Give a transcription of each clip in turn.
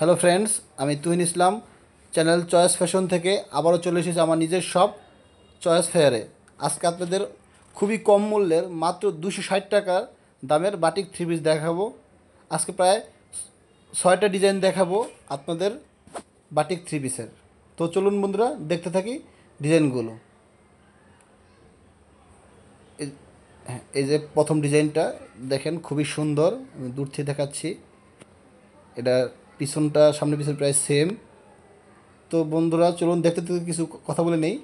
hello friends আমি Tuhin Islam channel choice fashion থেকে আবারও চলে এসেছি আমার নিজের সব চয়েস ফেয়ারে আজকে আপনাদের খুবই কম মূল্যের মাত্র দুশো ষাট টাকার দামের বাটিক থ্রি পিস দেখাবো আজকে প্রায় ছয়টা ডিজাইন দেখাবো আপনাদের বাটিক থ্রি পিসের তো চলুন বন্ধুরা দেখতে থাকি ডিজাইনগুলো হ্যাঁ এই যে প্রথম ডিজাইনটা দেখেন খুবই সুন্দর আমি দূর থেকে দেখাচ্ছি এটা পিছনটা সামনে পিছনে প্রায় সেম তো বন্ধুরা চলুন দেখতে দেখতে কিছু কথা বলে নেই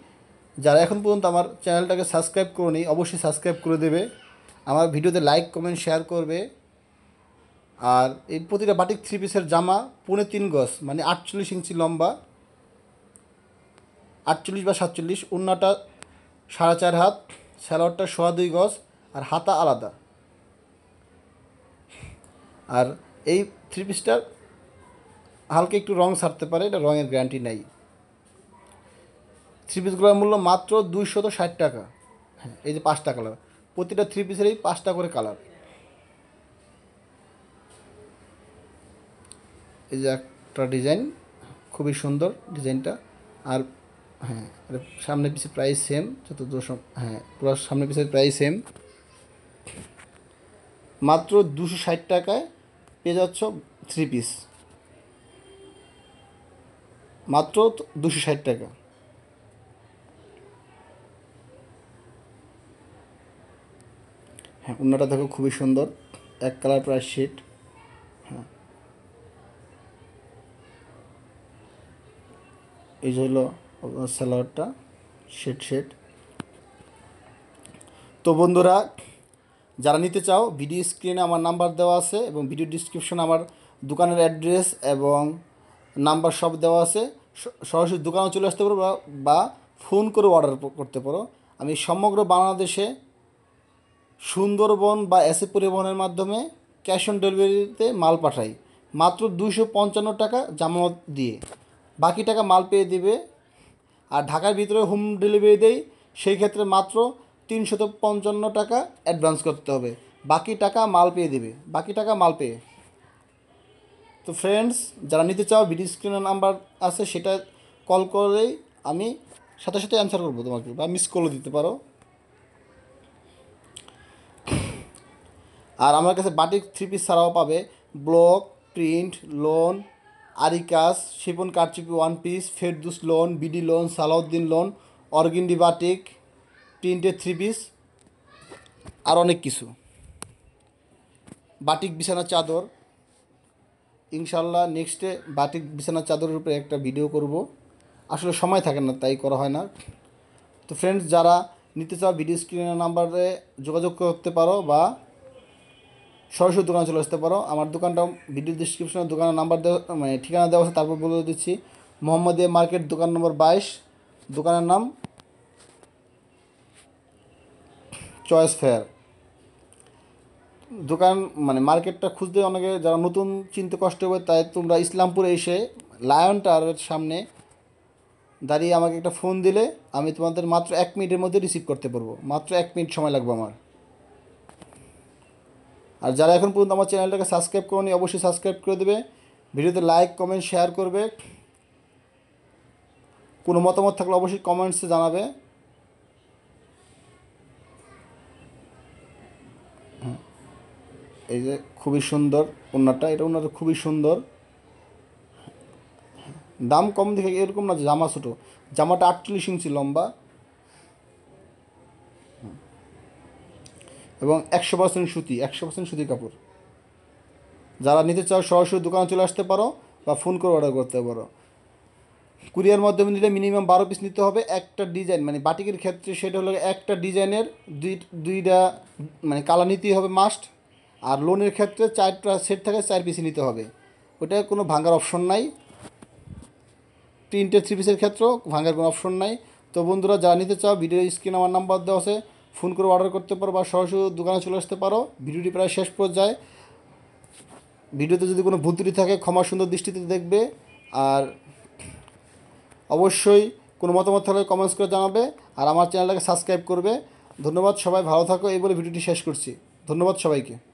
যারা এখন পর্যন্ত আমার চ্যানেলটাকে সাবস্ক্রাইব করে নেই অবশ্যই সাবস্ক্রাইব করে দেবে আমার ভিডিওতে লাইক কমেন্ট শেয়ার করবে আর এই প্রতিটা বাটিক থ্রি পিসের জামা পুনে তিন গজ মানে আটচল্লিশ ইঞ্চি লম্বা আটচল্লিশ বা সাতচল্লিশ উন্নাটা সাড়ে চার হাত স্যালোয়ারটা সোয়া দুই গজ আর হাতা আলাদা আর এই থ্রি পিসটার হালকা একটু রং ছাড়তে পারে এটা রঙের গ্যারান্টি নেই থ্রি পিসগুলোর মূল্য মাত্র দুইশত ষাট টাকা হ্যাঁ এই যে পাঁচটা কালার প্রতিটা থ্রি পিসেরই পাঁচটা করে কালার এই যে একটা ডিজাইন খুবই সুন্দর ডিজাইনটা আর হ্যাঁ সামনে পিছে প্রাইস সেম যত দুশো হ্যাঁ পুরো সামনে পিছের প্রাইস সেম মাত্র দুশো ষাট টাকায় পেয়ে যাচ্ছ থ্রি পিস মাত্র দুশো ষাট টাকা হ্যাঁ অন্যটা দেখো খুবই সুন্দর এক কালার প্রায় শেড হ্যাঁ এই হলো স্যালোয়ারটা শেট শেট তো বন্ধুরা যারা নিতে চাও ভিডিও স্ক্রিনে আমার নাম্বার দেওয়া আছে এবং ভিডিও ডিসক্রিপশন আমার দোকানের অ্যাড্রেস এবং নাম্বার সব দেওয়া আছে সরাসরি দোকানে চলে আসতে পারো বা ফোন করে অর্ডার করতে পারো আমি সমগ্র বাংলাদেশে সুন্দরবন বা এসে পরিবহনের মাধ্যমে ক্যাশ অন ডেলিভারিতে মাল পাঠাই মাত্র দুশো পঞ্চান্ন টাকা জামানত দিয়ে বাকি টাকা মাল পেয়ে দেবে আর ঢাকার ভিতরে হোম ডেলিভারি দেই সেই ক্ষেত্রে মাত্র তিনশত পঞ্চান্ন টাকা অ্যাডভান্স করতে হবে বাকি টাকা মাল পেয়ে দেবে বাকি টাকা মাল পেয়ে তো ফ্রেন্ডস যারা নিতে চাও ভিডিও স্ক্রিনের নাম্বার আছে সেটা কল করেই আমি সাথে সাথে অ্যান্সার করবো তোমাকে বা মিস কলও দিতে পারো আর আমার কাছে বাটিক থ্রি পিস ছাড়াও পাবে ব্লক প্রিন্ট লোন আরিকাস শিপন কারচুপি one piece Ferdous lawn BD lawn Salahuddin lawn organdy batik printed three piece আর অনেক কিছু বাটিক বিছানা চাদর ইনশাল্লাহ নেক্সটে বাটিক বিছানার চাদরের উপরে একটা ভিডিও করব আসলে সময় থাকে না তাই করা হয় না তো ফ্রেন্ডস যারা নিতে চাও ভিডিও স্ক্রিনের নাম্বারে যোগাযোগ করতে পারো বা সরাসরি দোকানে চলে আসতে পারো আমার দোকানটা ভিডিও ডিসক্রিপশনে দোকানের নাম্বার দেওয়া মানে ঠিকানা দেওয়া আছে তারপর বলে দিচ্ছি এ মার্কেট দোকান নম্বর বাইশ দোকানের নাম চয়েস ফেয়ার দোকান মানে মার্কেটটা খুঁজতে অনেকে যারা নতুন চিনতে কষ্ট হবে তাই তোমরা ইসলামপুরে এসে লায়ন টাওয়ারের সামনে দাঁড়িয়ে আমাকে একটা ফোন দিলে আমি তোমাদের মাত্র এক মিনিটের মধ্যে রিসিভ করতে পারবো মাত্র এক মিনিট সময় লাগবে আমার আর যারা এখন পর্যন্ত আমার চ্যানেলটাকে সাবস্ক্রাইব করনি অবশ্যই সাবস্ক্রাইব করে দেবে ভিডিওতে লাইক কমেন্ট শেয়ার করবে কোনো মতামত থাকলে অবশ্যই কমেন্টসে জানাবে এই যে খুবই সুন্দর ওনাটা এটা ওনাটা খুবই সুন্দর দাম কম দেখে এরকম না জামা ছোটো জামাটা আটচল্লিশ ইঞ্চি লম্বা এবং একশো পার্সেন্ট সুতি একশো পার্সেন্ট সুতি কাপড় যারা নিতে চাও সরাসরি দোকানে চলে আসতে পারো বা ফোন করে অর্ডার করতে পারো কুরিয়ার মাধ্যমে নিলে মিনিমাম বারো পিস নিতে হবে একটা ডিজাইন মানে বাটিকের ক্ষেত্রে সেটা হলো একটা ডিজাইনের দুই দুইটা মানে কালার নিতেই হবে মাস্ট আর লোনের ক্ষেত্রে চারটা সেট থাকে চার পিসি নিতে হবে ওটা কোনো ভাঙার অপশন নাই তিনটে থ্রি পিসের ক্ষেত্রেও ভাঙার কোনো অপশন নাই তো বন্ধুরা যারা নিতে চাও ভিডিও স্ক্রিন আমার নাম্বার দেওয়া আছে ফোন করে অর্ডার করতে পারো বা সরাসরি দোকানে চলে আসতে পারো ভিডিওটি প্রায় শেষ পর্যায়ে ভিডিওতে যদি কোনো ভুল ত্রুটি থাকে ক্ষমা সুন্দর দৃষ্টিতে দেখবে আর অবশ্যই কোনো মতামত থাকলে কমেন্টস করে জানাবে আর আমার চ্যানেলটাকে সাবস্ক্রাইব করবে ধন্যবাদ সবাই ভালো থাকো এই বলে ভিডিওটি শেষ করছি ধন্যবাদ সবাইকে